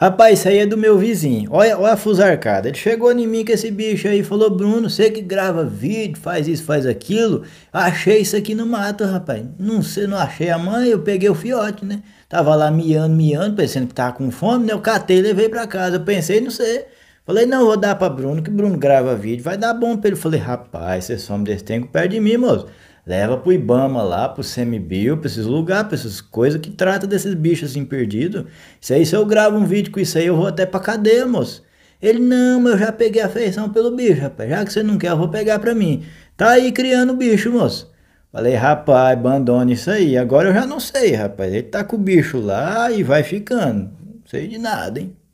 Rapaz, isso aí é do meu vizinho. Olha, olha a fusarcada. Ele chegou em mim com esse bicho aí e falou: Bruno, você que grava vídeo, faz isso, faz aquilo. Achei isso aqui no mato, rapaz. Não sei, não achei a mãe, eu peguei o fiote, né? Tava lá miando, miando, pensando que tava com fome, né? Eu catei e levei pra casa. Eu pensei, não sei. Falei, não, vou dar pra Bruno, que Bruno grava vídeo, vai dar bom pra ele. Falei, rapaz, você homem desse tempo perde de mim, moço. Leva pro Ibama lá, pro Semibio, pra esses lugares, pra essas coisas que trata desses bichos assim perdidos. Isso aí, se eu gravo um vídeo com isso aí, eu vou até pra cadeia, moço. Ele, não, mas eu já peguei afeição pelo bicho, rapaz. Já que você não quer, eu vou pegar pra mim. Tá aí criando bicho, moço. Falei, rapaz, abandone isso aí. Agora eu já não sei, rapaz. Ele tá com o bicho lá e vai ficando. Não sei de nada, hein?